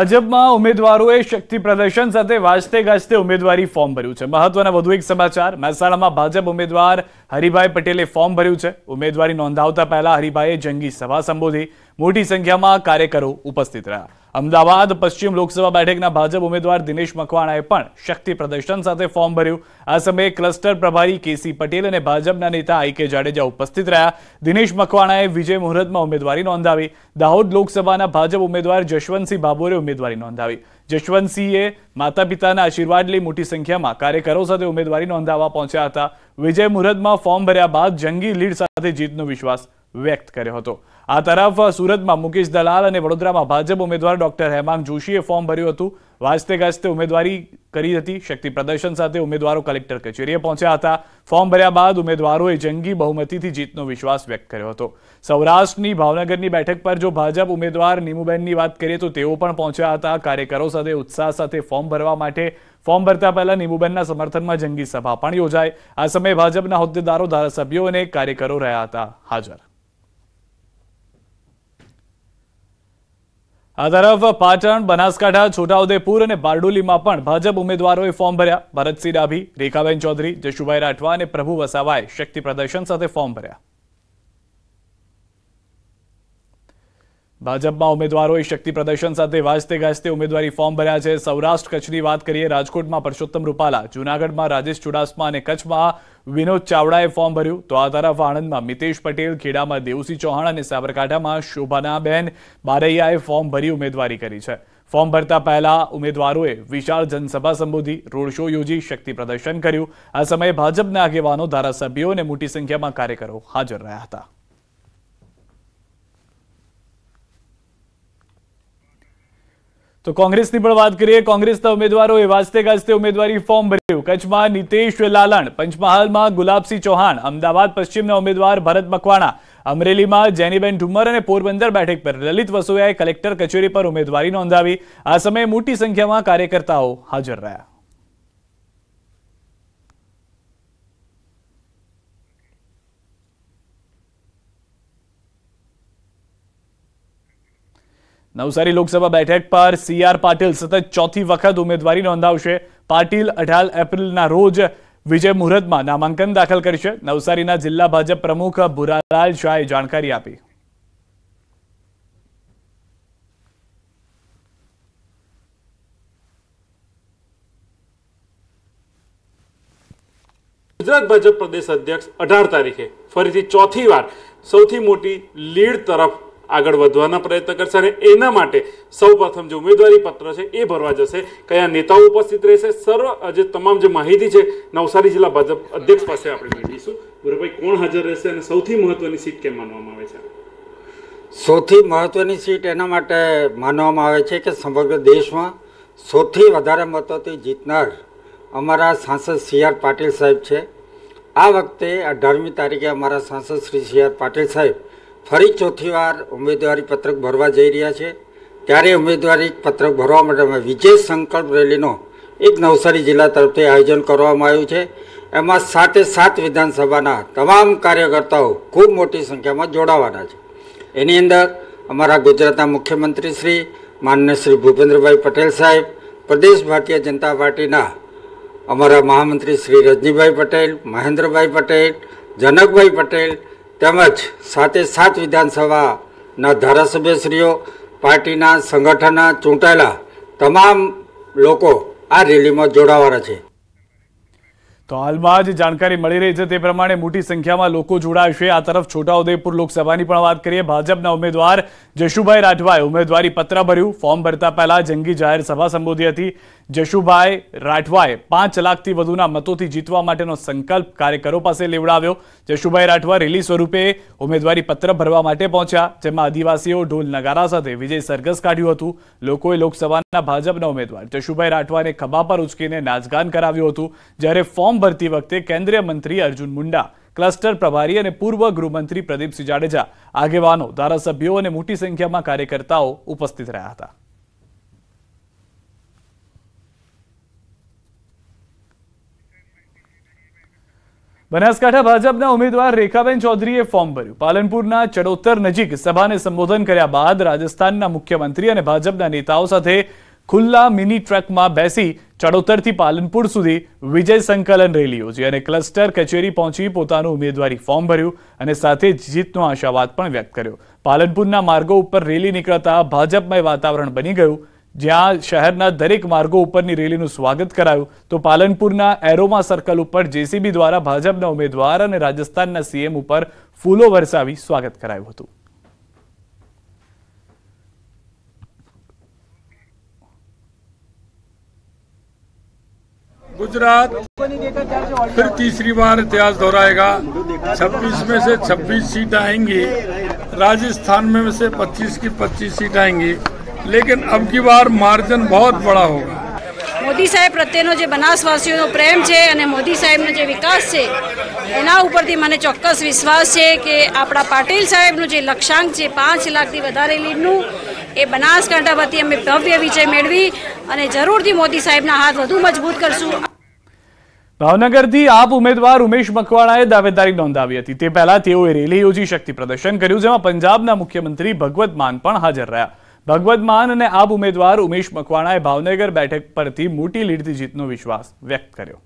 અજબમાં ઉમેદવારોએ શક્તિ પ્રદર્શન સાથે વાજતે ગાજતે ઉમેદવારી ફોર્મ ભર્યું છે મહત્વના વધુ એક સમાચાર મહેસાણામાં ભાજપ ઉમેદવાર હરિભાઈ પટેલે ફોર્મ ભર્યું છે ઉમેદવારી નોંધાવતા પહેલા હરિભાઈએ જંગી સભા સંબોધી મોટી સંખ્યામાં કાર્યકરો ઉપસ્થિત રહ્યા અમદાવાદ પશ્ચિમ લોકસભા બેઠકના ભાજપ ઉમેદવાર દિનેશ મકવાણાએ પણ શક્તિ પ્રદર્શન સાથે ફોર્મ ભર્યું આ સમયે ક્લસ્ટર પ્રભારી કેસી પટેલ અને ભાજપના નેતા આઈ જાડેજા ઉપસ્થિત રહ્યા દિનેશ મકવાણાએ વિજય મુહૂર્તમાં ઉમેદવારી નોંધાવી દાહોદ લોકસભાના ભાજપ ઉમેદવાર જશવંતસિંહ ભાભોરે ઉમેદવારી નોંધાવી જશવંતસિંહે માતા પિતાના આશીર્વાદ લઈ મોટી સંખ્યામાં કાર્યકરો સાથે ઉમેદવારી નોંધાવવા પહોંચ્યા હતા વિજય મુહૂર્તમાં ફોર્મ ભર્યા બાદ જંગી લીડ સાથે જીતનો વિશ્વાસ વ્યક્ત કર્યો હતો આ તરફ સુરતમાં મુકેશ દલાલ અને વડોદરામાં ભાજપ ઉમેદવાર ડોક્ટર હેમાંગ જોશીએ ફોર્મ ભર્યું હતું વાજતે ગાજતે ઉમેદવારી કરી હતી શક્તિ પ્રદર્શન સાથે ઉમેદવારો કલેક્ટર કચેરીએ પહોંચ્યા હતા ફોર્મ ભર્યા બાદ ઉમેદવારોએ જંગી બહુમતીથી જીતનો વિશ્વાસ વ્યક્ત કર્યો હતો સૌરાષ્ટ્રની ભાવનગરની બેઠક પર જો ભાજપ ઉમેદવાર નીમુબેનની વાત કરીએ તો તેઓ પણ પહોંચ્યા હતા કાર્યકરો સાથે ઉત્સાહ સાથે ફોર્મ ભરવા માટે ફોર્મ ભરતા પહેલા નીમુબેનના સમર્થનમાં જંગી સભા પણ યોજાઈ આ સમયે ભાજપના હોદ્દેદારો ધારાસભ્યો અને કાર્યકરો રહ્યા હતા હાજર આ તરફ પાટણ બનાસકાંઠા છોટાઉદેપુર અને બારડોલીમાં પણ ભાજપ ઉમેદવારોએ ફોર્મ ભર્યા ભરતસિંહ ડાભી રેખાબેન ચૌધરી જશુભાઈ રાઠવા અને પ્રભુ વસાવાએ શક્તિ પ્રદર્શન સાથે ફોર્મ ભર્યા ભાજપમાં ઉમેદવારોએ શક્તિ પ્રદર્શન સાથે વાજતે ગાજતે ઉમેદવારી ફોર્મ ભર્યા છે સૌરાષ્ટ્ર કચ્છની વાત કરીએ રાજકોટમાં પરસોત્તમ રૂપાલા જૂનાગઢમાં રાજેશ ચુડાસમા અને કચ્છમાં વિનોદ ચાવડાએ ફોર્મ ભર્યું તો આ તરફ આણંદમાં મિતેશ પટેલ ખેડામાં દેવસી ચૌહાણ અને સાબરકાંઠામાં શોભાનાબેન બારૈયાએ ફોર્મ ભરી ઉમેદવારી કરી છે ફોર્મ ભરતા પહેલા ઉમેદવારોએ વિશાળ જનસભા સંબોધી રોડ શો યોજી શક્તિ પ્રદર્શન કર્યું આ સમયે ભાજપના આગેવાનો ધારાસભ્યો અને મોટી સંખ્યામાં કાર્યકરો હાજર રહ્યા હતા તો કોંગ્રેસની પણ વાત કરીએ કોંગ્રેસના ઉમેદવારોએ વાજતે ગાજતે ઉમેદવારી ફોર્મ ભર્યું કચ્છમાં નીતેશ લાલણ પંચમહાલમાં ગુલાબસિંહ ચૌહાણ અમદાવાદ પશ્ચિમના ઉમેદવાર ભરત મકવાણા અમરેલીમાં જેનીબેન ઢુમર અને પોરબંદર બેઠક પર લલિત વસોયાએ કલેક્ટર કચેરી પર ઉમેદવારી નોંધાવી આ સમયે મોટી સંખ્યામાં કાર્યકર્તાઓ હાજર રહ્યા નવસારી લોકસભા બેઠક પર સી આર પાટીલ સતત ચોથી વખત ઉમેદવારી નોંધાવશે પાટીલ અઢાર એપ્રિલના રોજ વિજય મુહૂર્તમાં નામાંકન દાખલ કરશે નવસારીના જિલ્લા ભાજપ પ્રમુખ ભુરાલાલ શાહે જાણકારી આપી ગુજરાત ભાજપ પ્રદેશ અધ્યક્ષ અઢાર તારીખે ફરીથી ચોથી વાર સૌથી મોટી લીડ તરફ આગળ વધવાના પ્રયત્ન કરશે અને એના માટે સૌ પ્રથમ જે ઉમેદવારી પત્ર છે એ ભરવા જશે કયા નેતાઓ ઉપસ્થિત રહેશે સર્વ જે તમામ જે માહિતી છે નવસારી જિલ્લા ભાજપ અધ્યક્ષ પાસે આપણે મેળવીશું ગુરુભાઈ કોણ હાજર રહેશે અને સૌથી મહત્વની સીટ કેમ માનવામાં આવે છે સૌથી મહત્વની સીટ એના માટે માનવામાં આવે છે કે સમગ્ર દેશમાં સૌથી વધારે મતોથી જીતનાર અમારા સાંસદ સી આર પાટીલ સાહેબ છે આ વખતે અઢારમી તારીખે અમારા સાંસદ શ્રી સી આર પાટીલ સાહેબ ફરી ચોથી વાર ઉમેદવારી પત્રક ભરવા જઈ રહ્યા છે ત્યારે ઉમેદવારી પત્રક ભરવા માટે અમે વિજય સંકલ્પ રેલીનો એક નવસારી જિલ્લા તરફથી આયોજન કરવામાં આવ્યું છે એમાં સાતે સાત વિધાનસભાના તમામ કાર્યકર્તાઓ ખૂબ મોટી સંખ્યામાં જોડાવાના છે એની અંદર અમારા ગુજરાતના મુખ્યમંત્રી શ્રી માન્ય શ્રી ભૂપેન્દ્રભાઈ પટેલ સાહેબ પ્રદેશ ભારતીય જનતા પાર્ટીના અમારા મહામંત્રી શ્રી રજનીભાઈ પટેલ મહેન્દ્રભાઈ પટેલ જનકભાઈ પટેલ તેમજ સાતે સાત વિધાનસભાના ધારાસભ્યશ્રીઓ પાર્ટીના સંગઠનના ચૂંટાયેલા તમામ લોકો આ રેલીમાં જોડાવાના છે તો હાલમાં જ જાણકારી મળી રહી છે તે પ્રમાણે મોટી સંખ્યામાં લોકો જોડાશે આ તરફ છોટાઉદેપુર લોકસભાની પણ વાત કરીએ ભાજપના ઉમેદવાર જશુભાઈ રાઠવાએ ઉમેદવારી પત્ર ભર્યું ફોર્મ ભરતા પહેલા જંગી જાહેર સભા સંબોધી હતી જશુભાઈ રાઠવાએ પાંચ લાખથી વધુના મતોથી જીતવા માટેનો સંકલ્પ કાર્યકરો પાસે લેવડાવ્યો જશુભાઈ રાઠવા રેલી સ્વરૂપે ઉમેદવારી પત્ર ભરવા માટે પહોંચ્યા જેમાં આદિવાસીઓ ઢોલ નગારા સાથે વિજય સરઘસ કાઢ્યું હતું લોકોએ લોકસભાના ભાજપના ઉમેદવાર જશુભાઈ રાઠવાને ખભા પર ઉચકીને નાચગાન કરાવ્યું હતું જ્યારે ફોર્મ ભરતી વખતે કેન્દ્રીય મંત્રી અર્જુન મુંડા ક્લસ્ટર પ્રભારી અને પૂર્વ ગૃહમંત્રી પ્રદીપસિંહ જાડેજા આગેવાનો ધારાસભ્યો અને મોટી સંખ્યામાં કાર્યકર્તાઓ ઉપસ્થિત રહ્યા હતા બનાસકાંઠા ભાજપના ઉમેદવાર રેખાબેન ચૌધરીએ ફોર્મ ભર્યું પાલનપુરના ચડોતર નજીક સભાને સંબોધન કર્યા બાદ રાજસ્થાનના મુખ્યમંત્રી અને ભાજપના નેતાઓ સાથે ખુલ્લા મિની ટ્રકમાં બેસી ચડોતરથી પાલનપુર સુધી વિજય સંકલન રેલી યોજી અને ક્લસ્ટર કચેરી પહોંચી પોતાનું ઉમેદવારી ફોર્મ ભર્યું અને સાથે જીતનો આશાવાદ પણ વ્યક્ત કર્યો પાલનપુરના માર્ગો ઉપર રેલી નીકળતા ભાજપમય વાતાવરણ બની ગયું જ્યાં શહેરના દરેક માર્ગો ઉપરની રેલીનું સ્વાગત કરાયું તો પાલનપુરના એરોમા સર્કલ ઉપર જેસીબી દ્વારા ભાજપના ઉમેદવાર અને રાજસ્થાનના સીએમ ઉપર ફૂલો વરસાવી સ્વાગત કરાયું હતું गुजरात फिर तीसरी बार इतिहास दोहराएगा 26 में से 26 सीट आएंगी राजस्थान में से 25 की 25 सीट आएंगी लेकिन अब की बार मार्जिन बहुत बड़ा होगा મોદી સાહેબ પ્રત્યેનો જે બનાસવાસીઓનો પ્રેમ છે અને મોદી સાહેબનો જે વિકાસ છે એના ઉપરથી મને ચોક્કસ વિશ્વાસ છે કે આપણા પાટીલ સાહેબનું જે લક્ષ્યાંક છે પાંચ લાખથી વધારે લીડનું એ બનાસકાંઠા પરથી અમે ભવ્ય વિજય મેળવી અને જરૂરથી મોદી સાહેબના હાથ વધુ મજબૂત કરશું ભાવનગરથી આપ ઉમેદવાર ઉમેશ મકવાણાએ દાવેદારી નોંધાવી હતી તે પહેલા તેઓએ રેલી યોજી શક્તિ પ્રદર્શન કર્યું જેમાં પંજાબના મુખ્યમંત્રી ભગવત માન પણ હાજર રહ્યા ભગવત માન અને આપ ઉમેદવાર ઉમેશ મકવાણાએ ભાવનગર બેઠક પરથી મોટી લીડથી જીતનો વિશ્વાસ વ્યક્ત કર્યો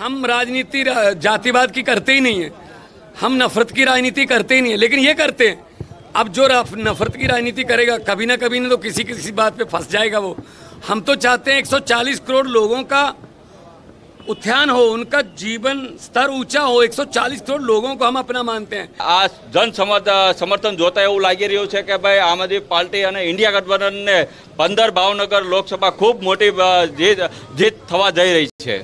હમ રાજનીતિ જાતિવાદ की करते ही नहीं है हम नफरत की राजनीति करते ही नहीं अब जो नफरत की राजनीति करेगा कभी ना कभी ना तो किसी किसी बात पे फंस जाएगा वो हम तो चाहते हैं 140 करोड़ लोगों का उत्थान हो उनका जीवन स्तर ઊંચા હો 140 કરોડ લોકો કો હમ અપના માનતે હૈ આ જન સમર્થન જોતા એવું લાગી રહ્યું છે કે ભાઈ આમ આદમી પાર્ટી અને ઇન્ડિયા ગઠબંધનને પંદર ભાવનગર લોકસભા ખૂબ મોટી જીત થવા જઈ રહી છે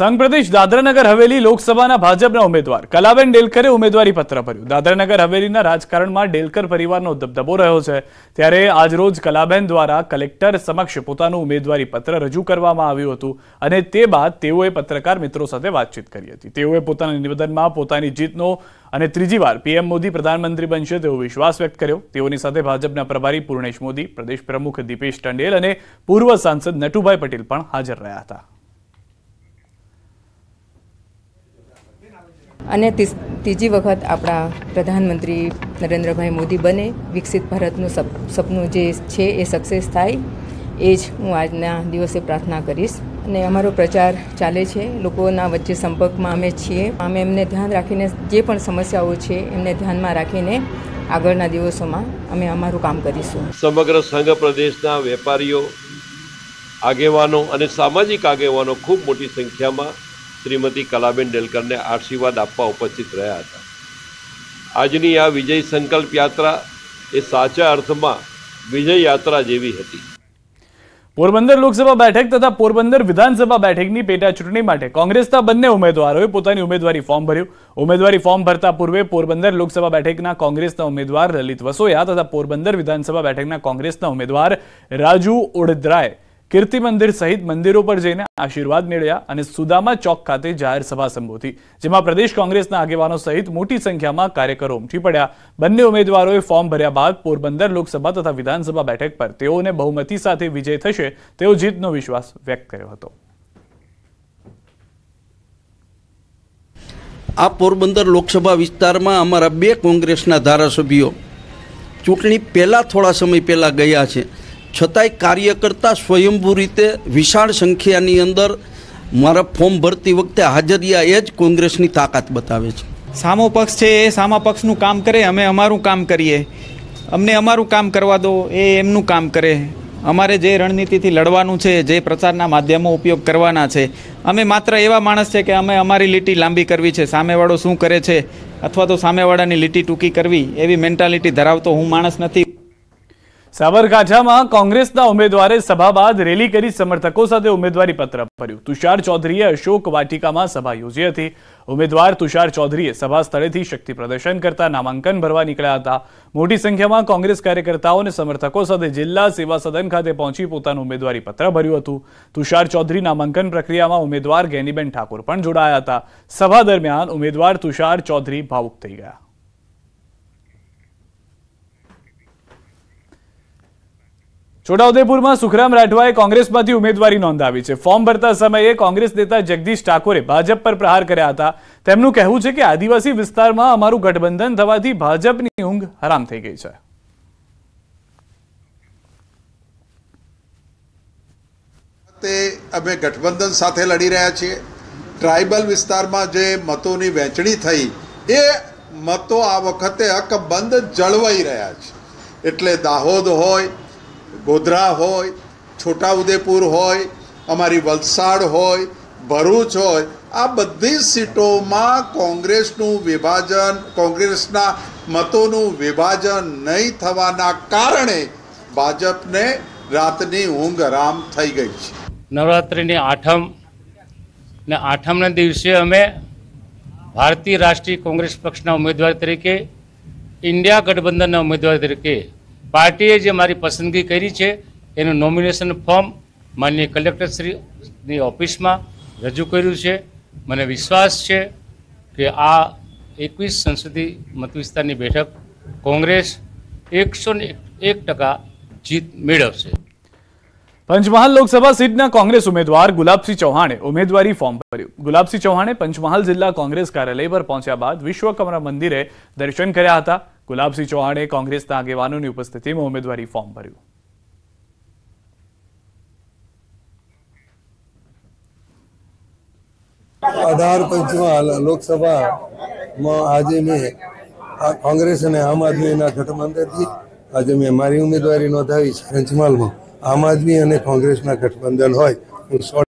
સંઘ પ્રદેશ દાદરાનગર હવેલી લોકસભાના ભાજપના ઉમેદવાર કલાબેન ડેલકરે ઉમેદવારી પત્ર ભર્યું દાદરાનગર હવેલીના રાજકારણમાં ડેલકર પરિવારનો દબદબો રહ્યો છે ત્યારે આજરોજ કલાબેન દ્વારા કલેક્ટર સમક્ષ પોતાનું ઉમેદવારી પત્ર રજૂ કરવામાં આવ્યું હતું અને તે બાદ તેઓએ પત્રકાર મિત્રો સાથે વાતચીત કરી હતી તેઓએ પોતાના નિવેદનમાં પોતાની જીતનો અને ત્રીજી વાર પીએમ મોદી પ્રધાનમંત્રી બનશે તેવો વિશ્વાસ વ્યક્ત કર્યો તેઓની સાથે ભાજપના પ્રભારી પૂર્ણેશ મોદી પ્રદેશ પ્રમુખ દીપેશ ટંડેલ અને પૂર્વ સાંસદ નટુભાઈ પટેલ પણ હાજર રહ્યા હતા અને ત્રીજી વખત આપણા પ્રધાનમંત્રી નરેન્દ્રભાઈ મોદી બને વિકસિત ભારતનું સપનું જે છે એ સક્સેસ થાય એ જ હું આજના દિવસે પ્રાર્થના કરીશ અને અમારો પ્રચાર ચાલે છે લોકોના વચ્ચે સંપર્કમાં અમે છીએ અમે એમને ધ્યાન રાખીને જે પણ સમસ્યાઓ છે એમને ધ્યાનમાં રાખીને આગળના દિવસોમાં અમે અમારું કામ કરીશું સમગ્ર સંઘ પ્રદેશના વેપારીઓ આગેવાનો અને સામાજિક આગેવાનો ખૂબ મોટી સંખ્યામાં શ્રીમતી કલાબેન ડેલકરને આશીર્વાદ આપવા ઉપસ્થિત રહ્યા હતા આજની આ વિજય સંકલ્પ યાત્રા એ સાચા અર્થમાં વિજય યાત્રા જેવી હતી પોરબંદર લોકસભા બેઠક તથા પોરબંદર વિધાનસભા બેઠકની પેટા ચૂંટણી માટે કોંગ્રેસના બંને ઉમેદવારોએ પોતાની ઉમેદવારી ફોર્મ ભર્યું ઉમેદવારી ફોર્મ ભરતા પૂર્વે પોરબંદર લોકસભા બેઠકના કોંગ્રેસના ઉમેદવાર લલિત વસોયા તથા પોરબંદર વિધાનસભા બેઠકના કોંગ્રેસના ઉમેદવાર રાજુ ઓડદ્રાએ કીર્તિ મંદિર સહિત મંદિરો પર જઈને આશીર્વાદ મેળવ્યા અને સુદામા ચોક ખાતે જાહેર સભા સંબોધી જેમાં પ્રદેશ કોંગ્રેસના આગેવાનો સહિત મોટી સંખ્યામાં કાર્યકરો ઉમટી પડ્યા બંને ઉમેદવારોએ ફોર્મ ભર્યા બાદ પોરબંદર લોકસભા તથા વિધાનસભા બેઠક પર તેઓને બહુમતી સાથે વિજય થશે તેવો જીતનો વિશ્વાસ વ્યક્ત કર્યો હતો આ પોરબંદર લોકસભા વિસ્તારમાં અમારા બે કોંગ્રેસના ધારાસભ્યો ચૂંટણી પહેલાં થોડા સમય પહેલાં ગયા છે છતાંય કાર્યકર્તા સ્વયંભૂ રીતે વિશાળ સંખ્યાની અંદર મારા ફોર્મ ભરતી વખતે હાજરિયા એ જ કોંગ્રેસની તાકાત બતાવે છે સામો પક્ષ છે એ સામા પક્ષનું કામ કરે અમે અમારું કામ કરીએ અમને અમારું કામ કરવા દો એ એમનું કામ કરે અમારે જે રણનીતિથી લડવાનું છે જે પ્રચારના માધ્યમો ઉપયોગ કરવાના છે અમે માત્ર એવા માણસ છે કે અમે અમારી લીટી લાંબી કરવી છે સામેવાળો શું કરે છે અથવા તો સામેવાળાની લીટી ટૂંકી કરવી એવી મેન્ટાલિટી ધરાવતો હું માણસ નથી સાબરકાંઠામાં કોંગ્રેસના ઉમેદવારે સભા બાદ રેલી કરી સમર્થકો સાથે ઉમેદવારી પત્ર ભર્યું તુષાર ચૌધરીએ અશોક વાટિકામાં સભા યોજી હતી ઉમેદવાર તુષાર ચૌધરીએ સભા સ્થળેથી શક્તિ પ્રદર્શન કરતા નામાંકન ભરવા નીકળ્યા હતા મોટી સંખ્યામાં કોંગ્રેસ કાર્યકર્તાઓ અને સમર્થકો સાથે જિલ્લા સેવા સદન ખાતે પહોંચી પોતાનું ઉમેદવારી પત્ર ભર્યું હતું તુષાર ચૌધરી નામાંકન પ્રક્રિયામાં ઉમેદવાર ગેનીબેન ઠાકોર પણ જોડાયા હતા સભા દરમિયાન ઉમેદવાર તુષાર ચૌધરી ભાવુક થઈ ગયા છોટાઉદેપુરમાં સુખરામ રાઠવાએ કોંગ્રેસમાંથી ઉમેદવારી નોંધાવી છે ફોર્મ ભરતા સમયે કોંગ્રેસ નેતા જગદીશ ઠાકોરે ભાજપ પર પ્રહાર કર્યા હતા તેમનું કહેવું છે કે આદિવાસી વિસ્તારમાં અમારું ગઠબંધન થવાથી ભાજપની ઊંઘ હરામ થઈ ગઈ છે તે અમે ગઠબંધન સાથે લડી રહ્યા છીએ ટ્રાઇબલ વિસ્તારમાં જે મતોની વહેંચણી થઈ એ મતો આ વખતે અકબંધ જળવાઈ રહ્યા છે એટલે દાહોદ હોય ગોધરા હોય છોટાઉદેપુર હોય અમારી વલસાડ હોય ભરૂચ હોય આ બધી સીટોમાં કોંગ્રેસનું વિભાજન કોંગ્રેસના મતોનું વિભાજન નહીં થવાના કારણે ભાજપને રાતની ઊંઘ આરામ થઈ ગઈ છે નવરાત્રિની આઠમ ને આઠમના દિવસે અમે ભારતીય રાષ્ટ્રીય કોંગ્રેસ પક્ષના ઉમેદવાર તરીકે ઇન્ડિયા ગઠબંધનના ઉમેદવાર તરીકે પાર્ટીએ જે મારી પસંદગી કરી છે એનું નોમિનેશન ફોર્મ માન્ય કલેક્ટરશ્રીની ઓફિસમાં રજૂ કર્યું છે મને વિશ્વાસ છે કે આ એકવીસ સંસદીય મતવિસ્તારની બેઠક કોંગ્રેસ એકસો એક ટકા જીત મેળવશે પંચમહાલ લોકસભા સીટના કોંગ્રેસ ઉમેદવાર ગુલાબસિંહ ચૌહાણે ઉમેદવારી ફોર્મ ભર્યું ગુલાબસિંહ ચૌહાણે પંચમહાલ જિલ્લા કોંગ્રેસ કાર્યાલય પર પહોંચ્યા બાદ વિશ્વકર્મા મંદિરે દર્શન કર્યા હતા ગુલાબસિંહ ચૌહાણે કોંગ્રેસના આગેવાનોની ઉપસ્થિતિમાં ઉમેદવારી ફોર્મ ભર્યું અઢાર પંચમાં લોકસભામાં આજે મેં કોંગ્રેસ અને આમ આદમીના ગઠબંધનથી આજે મેં મારી ઉમેદવારી નોંધાવી છે પંચમહાલમાં આમ આદમી અને કોંગ્રેસના ગઠબંધન હોય હું